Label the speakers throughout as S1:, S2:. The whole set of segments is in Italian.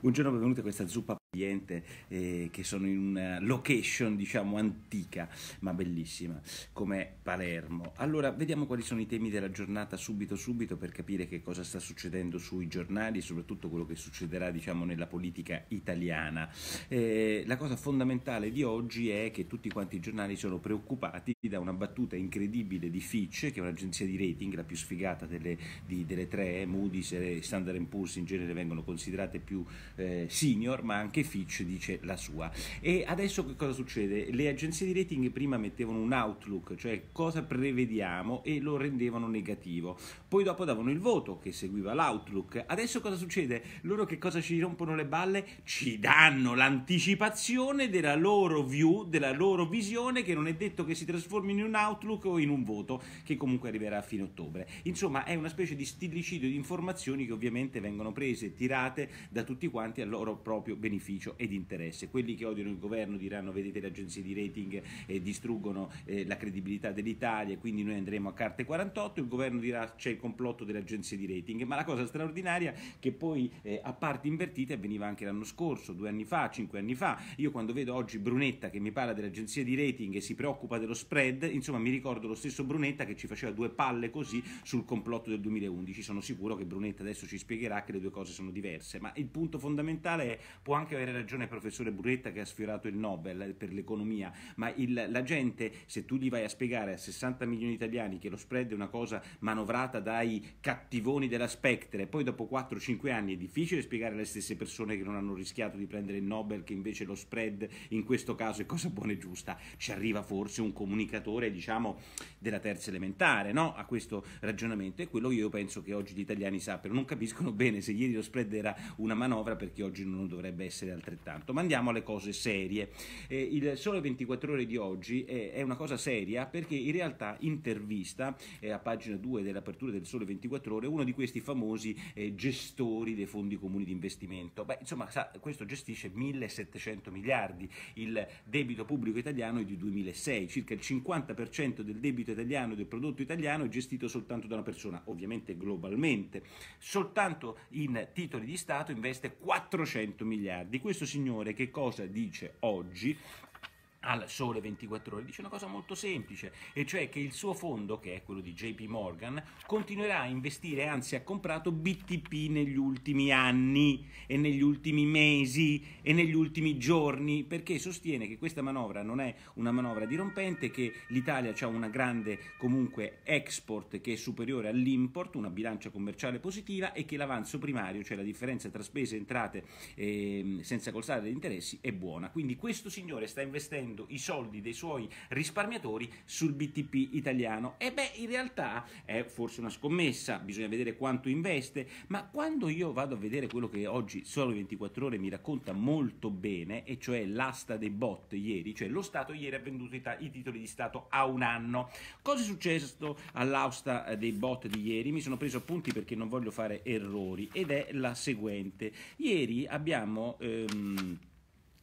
S1: Un giorno benvenuti a questa zuppa cliente eh, che sono in una location diciamo antica ma bellissima come Palermo allora vediamo quali sono i temi della giornata subito subito per capire che cosa sta succedendo sui giornali e soprattutto quello che succederà diciamo nella politica italiana eh, la cosa fondamentale di oggi è che tutti quanti i giornali sono preoccupati da una battuta incredibile di Fitch che è un'agenzia di rating la più sfigata delle, di, delle tre Moody's e Standard Poor's in genere vengono considerate più eh, senior ma anche anche Fitch dice la sua. E adesso che cosa succede? Le agenzie di rating prima mettevano un outlook, cioè cosa prevediamo e lo rendevano negativo. Poi dopo davano il voto che seguiva l'outlook. Adesso cosa succede? Loro che cosa ci rompono le balle? Ci danno l'anticipazione della loro view, della loro visione che non è detto che si trasformi in un outlook o in un voto che comunque arriverà a fine ottobre. Insomma, è una specie di stillicidio di informazioni che ovviamente vengono prese e tirate da tutti quanti al loro proprio beneficio beneficio ed interesse. Quelli che odiano il governo diranno vedete le agenzie di rating eh, distruggono eh, la credibilità dell'Italia e quindi noi andremo a carte 48, il governo dirà c'è il complotto delle agenzie di rating, ma la cosa straordinaria che poi eh, a parte invertite avveniva anche l'anno scorso, due anni fa, cinque anni fa, io quando vedo oggi Brunetta che mi parla delle agenzie di rating e si preoccupa dello spread, insomma mi ricordo lo stesso Brunetta che ci faceva due palle così sul complotto del 2011, sono sicuro che Brunetta adesso ci spiegherà che le due cose sono diverse, ma il punto fondamentale è può anche avere ragione il professore Burretta che ha sfiorato il Nobel per l'economia, ma il, la gente, se tu gli vai a spiegare a 60 milioni di italiani che lo spread è una cosa manovrata dai cattivoni della Spectre, e poi dopo 4-5 anni è difficile spiegare alle stesse persone che non hanno rischiato di prendere il Nobel che invece lo spread in questo caso è cosa buona e giusta. Ci arriva forse un comunicatore, diciamo, della terza elementare, no? A questo ragionamento è quello che io penso che oggi gli italiani sappiano, non capiscono bene se ieri lo spread era una manovra perché oggi non dovrebbe essere essere altrettanto. Ma andiamo alle cose serie. Eh, il Sole 24 Ore di oggi è, è, una cosa seria perché in realtà intervista eh, a pagina 2 dell'apertura del Sole 24 Ore uno di questi famosi eh, gestori dei fondi comuni di investimento. Beh, insomma, sa, questo gestisce 1700 miliardi, il debito pubblico italiano è di 2006, circa il 50% del debito italiano e del prodotto italiano è gestito soltanto da una persona, ovviamente globalmente. Soltanto in titoli di Stato investe 400 miliardi di questo signore che cosa dice oggi al sole 24 ore dice una cosa molto semplice e cioè che il suo fondo che è quello di JP Morgan continuerà a investire anzi ha comprato BTP negli ultimi anni e negli ultimi mesi e negli ultimi giorni perché sostiene che questa manovra non è una manovra dirompente che l'Italia ha una grande comunque export che è superiore all'import una bilancia commerciale positiva e che l'avanzo primario cioè la differenza tra spese e entrate eh, senza colsare degli interessi è buona quindi questo signore sta investendo spendendo i soldi dei suoi risparmiatori sul BTP italiano. E beh, in realtà è forse una scommessa, bisogna vedere quanto investe, ma quando io vado a vedere quello che oggi solo 24 ore mi racconta molto bene, e cioè l'asta dei bot ieri, cioè lo Stato ieri ha venduto i, i titoli di Stato a un anno. Cosa è successo all'asta eh, dei bot di ieri? Mi sono preso appunti perché non voglio fare errori ed è la seguente. Ieri abbiamo... Ehm,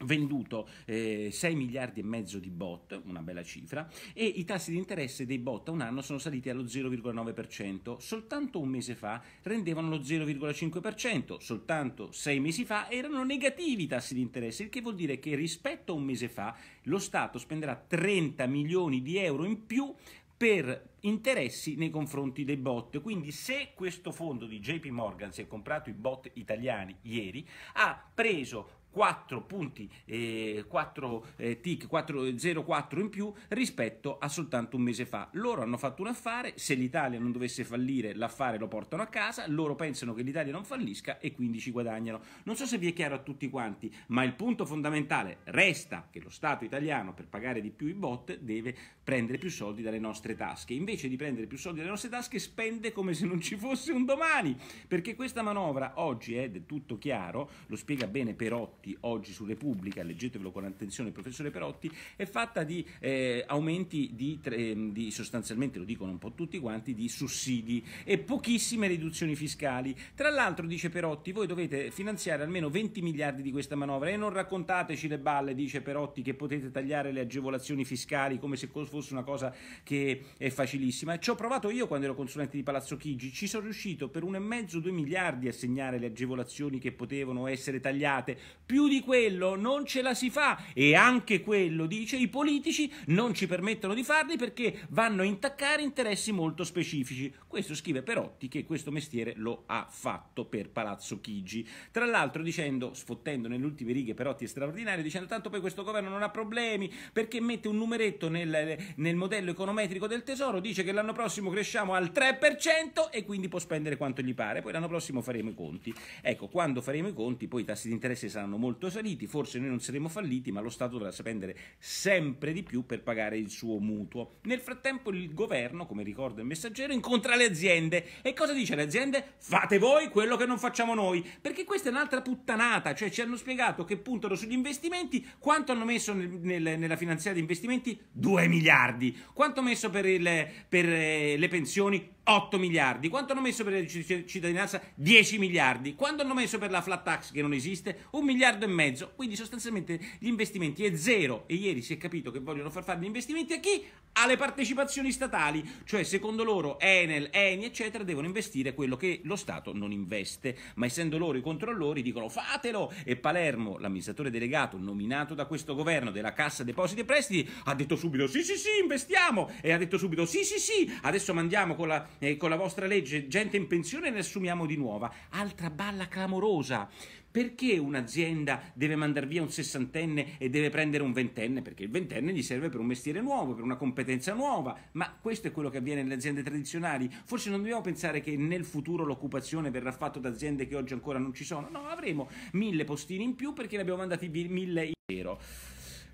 S1: venduto eh, 6 miliardi e mezzo di bot, una bella cifra, e i tassi di interesse dei bot a un anno sono saliti allo 0,9%, soltanto un mese fa rendevano lo 0,5%, soltanto 6 mesi fa erano negativi i tassi di interesse, il che vuol dire che rispetto a un mese fa lo Stato spenderà 30 milioni di euro in più per interessi nei confronti dei bot. Quindi se questo fondo di JP Morgan si è comprato i bot italiani ieri, ha preso 4 punti, eh, 4 eh, tic, 404 in più rispetto a soltanto un mese fa. Loro hanno fatto un affare, se l'Italia non dovesse fallire l'affare lo portano a casa, loro pensano che l'Italia non fallisca e quindi ci guadagnano. Non so se vi è chiaro a tutti quanti, ma il punto fondamentale resta che lo Stato italiano per pagare di più i bot deve prendere più soldi dalle nostre tasche. Invece invece di prendere più soldi dalle nostre tasche spende come se non ci fosse un domani, perché questa manovra oggi è del tutto chiaro, lo spiega bene Perotti oggi su Repubblica, leggetevelo con attenzione il professore Perotti, è fatta di eh, aumenti di, tre, ehm, di, sostanzialmente, lo dicono un po' tutti quanti, di sussidi e pochissime riduzioni fiscali. Tra l'altro dice Perotti, voi dovete finanziare almeno 20 miliardi di questa manovra e non raccontateci le balle, dice Perotti, che potete tagliare le agevolazioni fiscali come se fosse una cosa che è facile facilissima e ci ho provato io quando ero consulente di Palazzo Chigi, ci sono riuscito per un e mezzo, due miliardi a segnare le agevolazioni che potevano essere tagliate, più di quello non ce la si fa e anche quello dice i politici non ci permettono di farli perché vanno a intaccare interessi molto specifici. Questo scrive Perotti che questo mestiere lo ha fatto per Palazzo Chigi. Tra l'altro dicendo, sfottendo nelle ultime righe Perotti è straordinario, dicendo tanto poi questo governo non ha problemi perché mette un numeretto nel, nel modello econometrico del tesoro dice che l'anno prossimo cresciamo al 3% e quindi può spendere quanto gli pare, poi l'anno prossimo faremo i conti. Ecco, quando faremo i conti poi i tassi di interesse saranno molto saliti, forse noi non saremo falliti, ma lo Stato dovrà spendere sempre di più per pagare il suo mutuo. Nel frattempo il governo, come ricorda il messaggero, incontra le aziende e cosa dice le aziende? Fate voi quello che non facciamo noi, perché questa è un'altra puttanata, cioè ci hanno spiegato che puntano sugli investimenti, quanto hanno messo nel, nel, nella finanziaria di investimenti? 2 miliardi. Quanto messo per il, per eh, le pensioni 8 miliardi. Quanto hanno messo per la cittadinanza? 10 miliardi. Quanto hanno messo per la flat tax che non esiste? Un miliardo e mezzo. Quindi sostanzialmente gli investimenti è zero. E ieri si è capito che vogliono far fare gli investimenti a chi? Alle partecipazioni statali. Cioè, secondo loro, Enel, Eni, eccetera, devono investire quello che lo Stato non investe. Ma essendo loro i controllori, dicono fatelo. E Palermo, l'amministratore delegato nominato da questo governo della Cassa Depositi e Prestiti, ha detto subito sì, sì, sì, investiamo. E ha detto subito sì, sì, sì, adesso mandiamo con la eh, con la vostra legge gente in pensione ne assumiamo di nuova. Altra balla clamorosa. Perché un'azienda deve mandare via un sessantenne e deve prendere un ventenne? Perché il ventenne gli serve per un mestiere nuovo, per una competenza nuova, ma questo è quello che avviene nelle aziende tradizionali. Forse non dobbiamo pensare che nel futuro l'occupazione verrà fatta da aziende che oggi ancora non ci sono. No, avremo mille postini in più perché ne abbiamo mandati mille in zero.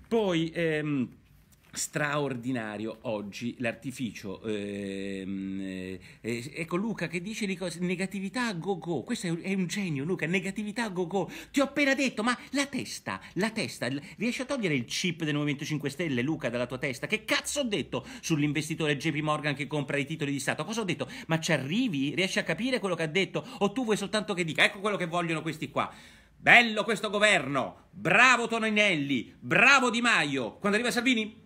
S1: Poi... Ehm, straordinario oggi l'artificio. Ehm, eh, eh ecco Luca che dice di cose, negatività a go go, questo è un, è un, genio Luca, negatività a go go, ti ho appena detto, ma la testa, la testa, riesci a togliere il chip del Movimento 5 Stelle Luca dalla tua testa? Che cazzo ho detto sull'investitore JP Morgan che compra i titoli di Stato? Cosa ho detto? Ma ci arrivi? Riesci a capire quello che ha detto? O tu vuoi soltanto che dica, ecco quello che vogliono questi qua. Bello questo governo, bravo Toninelli, bravo Di Maio. Quando arriva Salvini,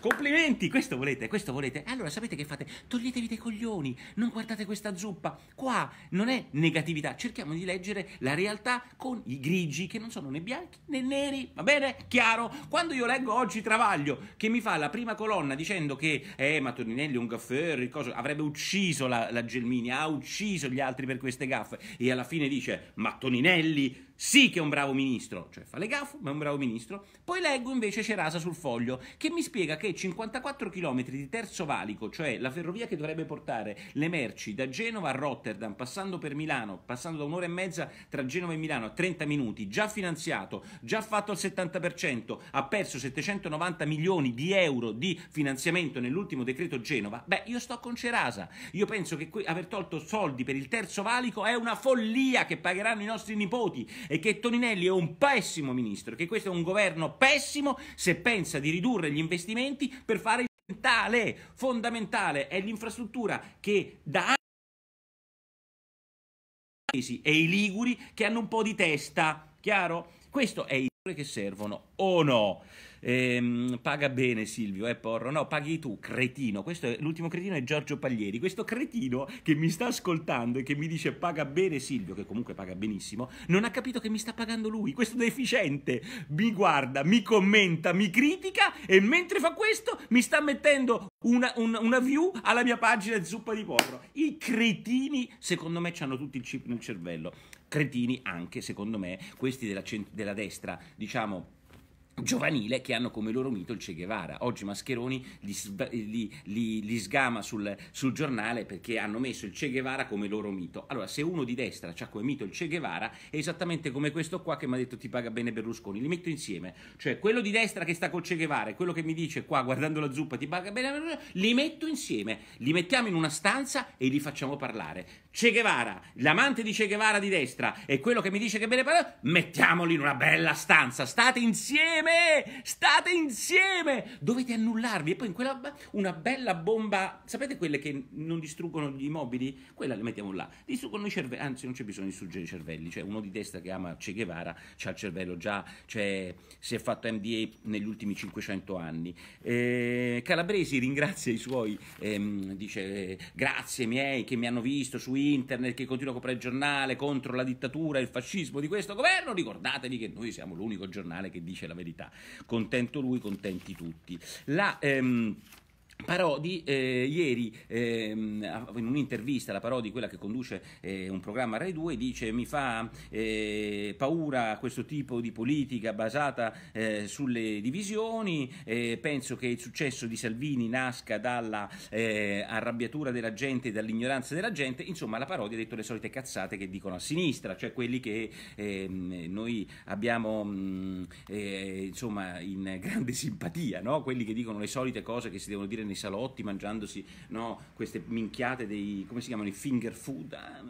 S1: Complimenti, questo volete, questo volete. Allora sapete che fate? Toglietevi dei coglioni, non guardate questa zuppa. Qua non è negatività, cerchiamo di leggere la realtà con i grigi che non sono né bianchi né neri, va bene? Chiaro? Quando io leggo oggi Travaglio che mi fa la prima colonna dicendo che eh ma Toninelli è un gaffer, cosa, avrebbe ucciso la, la Gelmini, ha ucciso gli altri per queste gaffe e alla fine dice ma Toninelli sì che è un bravo ministro, cioè fa le gaffe, ma è un bravo ministro. Poi leggo invece Cerasa sul foglio, che mi spiega che 54 km di terzo valico, cioè la ferrovia che dovrebbe portare le merci da Genova a Rotterdam, passando per Milano, passando da un'ora e mezza tra Genova e Milano a 30 minuti, già finanziato, già fatto al 70%, ha perso 790 milioni di euro di finanziamento nell'ultimo decreto Genova, beh io sto con Cerasa. Io penso che aver tolto soldi per il terzo valico è una follia che pagheranno i nostri nipoti e che Toninelli è un pessimo ministro, che questo è un governo pessimo se pensa di ridurre gli investimenti per fare il fondamentale, fondamentale è l'infrastruttura che da anni e i liguri che hanno un po' di testa, chiaro? Questo è il misure che servono o oh no. Ehm, paga bene Silvio, eh porro, no, paghi tu, cretino. Questo è, l'ultimo cretino è Giorgio Paglieri. Questo cretino che mi sta ascoltando e che mi dice paga bene Silvio, che comunque paga benissimo, non ha capito che mi sta pagando lui. Questo deficiente mi guarda, mi commenta, mi critica e mentre fa questo mi sta mettendo una, un, una view alla mia pagina di zuppa di porro. I cretini, secondo me, hanno tutti il chip nel cervello cretini anche, secondo me, questi della, della destra, diciamo giovanile che hanno come loro mito il Che Guevara. Oggi Mascheroni li, li, li, li sgama sul, sul, giornale perché hanno messo il Che Guevara come loro mito. Allora, se uno di destra ha come mito il Che Guevara, è esattamente come questo qua che mi ha detto ti paga bene Berlusconi. Li metto insieme. Cioè, quello di destra che sta col Che Guevara e quello che mi dice qua guardando la zuppa ti paga bene Berlusconi, li metto insieme. Li mettiamo in una stanza e li facciamo parlare. Che Guevara, l'amante di Che Guevara di destra e quello che mi dice che bene parla, mettiamoli in una bella stanza. State insieme me, state insieme, dovete annullarvi. E poi in quella una bella bomba, sapete quelle che non distruggono gli immobili? Quella le mettiamo là, distruggono i cervelli, anzi non c'è bisogno di distruggere i cervelli, cioè uno di destra che ama Che Guevara ha il cervello già, cioè, si è fatto MDA negli ultimi 500 anni. Eh, Calabresi ringrazia i suoi, ehm, dice grazie miei che mi hanno visto su internet, che continuo a comprare il giornale contro la dittatura e il fascismo di questo governo, ricordatevi che noi siamo l'unico giornale che dice la verità responsabilità. Contento lui, contenti tutti. La, ehm, Parodi eh, ieri eh, in un'intervista, la Parodi, quella che conduce eh, un programma Rai 2, dice mi fa eh, paura questo tipo di politica basata eh, sulle divisioni, eh, penso che il successo di Salvini nasca dalla arrabbiatura della gente e dall'ignoranza della gente, insomma la Parodi ha detto le solite cazzate che dicono a sinistra, cioè quelli che ehm, noi abbiamo mh, mm, insomma, in grande simpatia, no? quelli che dicono le solite cose che si devono dire nei salotti mangiandosi no, queste minchiate dei, come si chiamano, i finger food. Ah,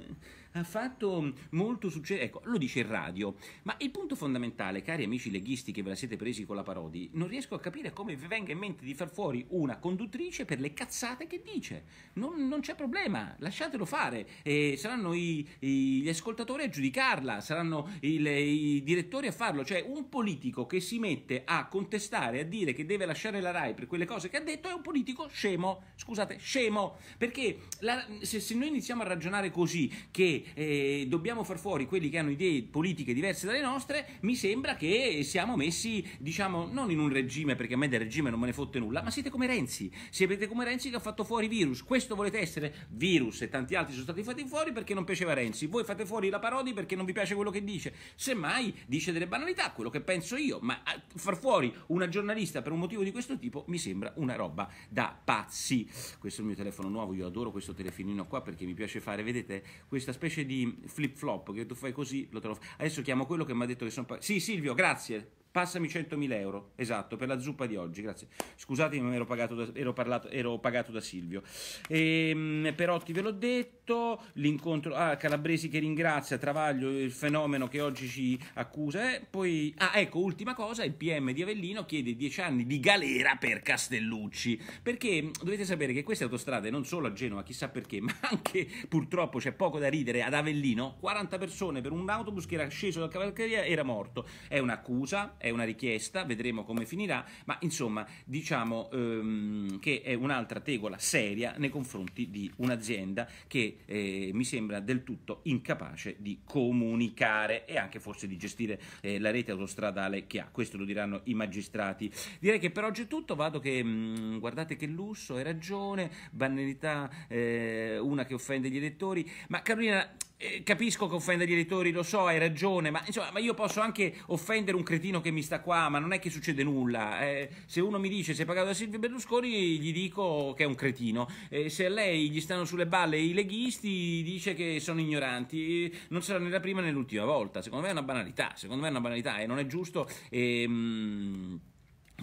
S1: ha fatto molto successo, ecco, lo dice il radio, ma il punto fondamentale, cari amici leghisti che ve la siete presi con la Parodi, non riesco a capire come vi venga in mente di far fuori una conduttrice per le cazzate che dice, non, non c'è problema, lasciatelo fare, e eh, saranno i, i, gli ascoltatori a giudicarla, saranno il, i direttori a farlo, cioè un politico che si mette a contestare, a dire che deve lasciare la RAI per quelle cose che ha detto è un politico scemo, scusate, scemo, perché la, se, se noi iniziamo a ragionare così, che eh, dobbiamo far fuori quelli che hanno idee politiche diverse dalle nostre, mi sembra che siamo messi, diciamo, non in un regime, perché a me del regime non me ne fotte nulla, ma siete come Renzi, siete come Renzi che ha fatto fuori virus, questo volete essere? Virus e tanti altri sono stati fatti fuori perché non piaceva Renzi, voi fate fuori la Parodi perché non vi piace quello che dice, semmai dice delle banalità, quello che penso io, ma ah, far fuori una giornalista per un motivo di questo tipo mi sembra una roba da pazzi. Questo è il mio telefono nuovo, io adoro questo telefonino qua perché mi piace fare, vedete, questa specie specie di flip flop che tu fai così, lo trovo. Adesso chiamo quello che mi ha detto che sono... Sì, Silvio, grazie. Passami 100.000 euro, esatto, per la zuppa di oggi, grazie. Scusatemi, ma ero pagato da, ero parlato, ero pagato da Silvio. E, ehm, Perotti ve l'ho detto tutto, l'incontro ah, Calabresi che ringrazia, Travaglio il fenomeno che oggi ci accusa, eh, poi, ah ecco, ultima cosa, il PM di Avellino chiede 10 anni di galera per Castellucci, perché mm, dovete sapere che queste autostrade, non solo a Genova, chissà perché, ma anche purtroppo c'è poco da ridere, ad Avellino 40 persone per un autobus che era sceso dalla cavalcavia era morto, è un'accusa, è una richiesta, vedremo come finirà, ma insomma diciamo ehm, che è un'altra tegola seria nei confronti di un'azienda che eh, mi sembra del tutto incapace di comunicare e anche forse di gestire eh, la rete autostradale che ha. Questo lo diranno i magistrati. Direi che per oggi è tutto. Vado che mh, mm, guardate che lusso, hai ragione, banalità, eh, una che offende gli elettori. Ma Carolina eh, capisco che offenda gli elettori, lo so, hai ragione, ma, insomma, ma io posso anche offendere un cretino che mi sta qua, ma non è che succede nulla. Eh, se uno mi dice sei pagato da Silvio Berlusconi, gli dico che è un cretino. Eh, se a lei gli stanno sulle balle i leghisti, dice che sono ignoranti. Eh, non sarà né la prima né l'ultima volta. Secondo me è una banalità, secondo me è una banalità e non è giusto. E, ehm, mh,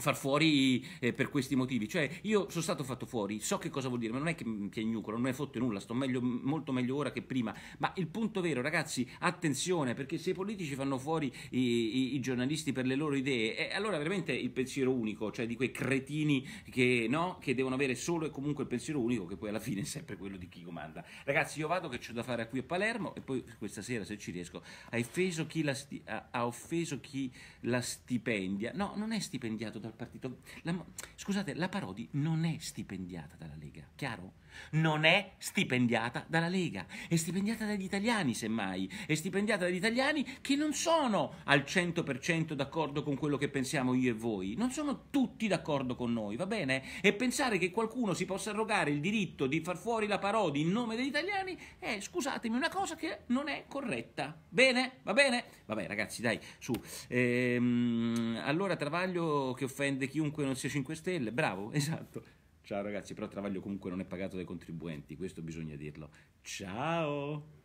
S1: far fuori eh, per questi motivi. Cioè, io sono stato fatto fuori, so che cosa vuol dire, ma non è che mi piagnucolo, non me ne fotte nulla, sto meglio, molto meglio ora che prima. Ma il punto vero, ragazzi, attenzione, perché se i politici fanno fuori i, i, i giornalisti per le loro idee, eh, allora veramente il pensiero unico, cioè di quei cretini che, no, che devono avere solo e comunque il pensiero unico, che poi alla fine è sempre quello di chi comanda. Ragazzi, io vado che c'ho da fare qui a Palermo e poi questa sera, se ci riesco, ha offeso chi la, sti- ha offeso chi la stipendia. No, non è stipendiato da dal partito. La, scusate, la Parodi non è stipendiata dalla Lega, chiaro? non è stipendiata dalla Lega, è stipendiata dagli italiani semmai, è stipendiata dagli italiani che non sono al 100% d'accordo con quello che pensiamo io e voi, non sono tutti d'accordo con noi, va bene? E pensare che qualcuno si possa arrogare il diritto di far fuori la parodia in nome degli italiani è, scusatemi, una cosa che non è corretta, bene? Va bene? Vabbè ragazzi, dai, su. Ehm, allora Travaglio che offende chiunque non sia 5 Stelle, bravo, esatto. Ciao ragazzi, però travaglio comunque non è pagato dai contribuenti, questo bisogna dirlo. Ciao!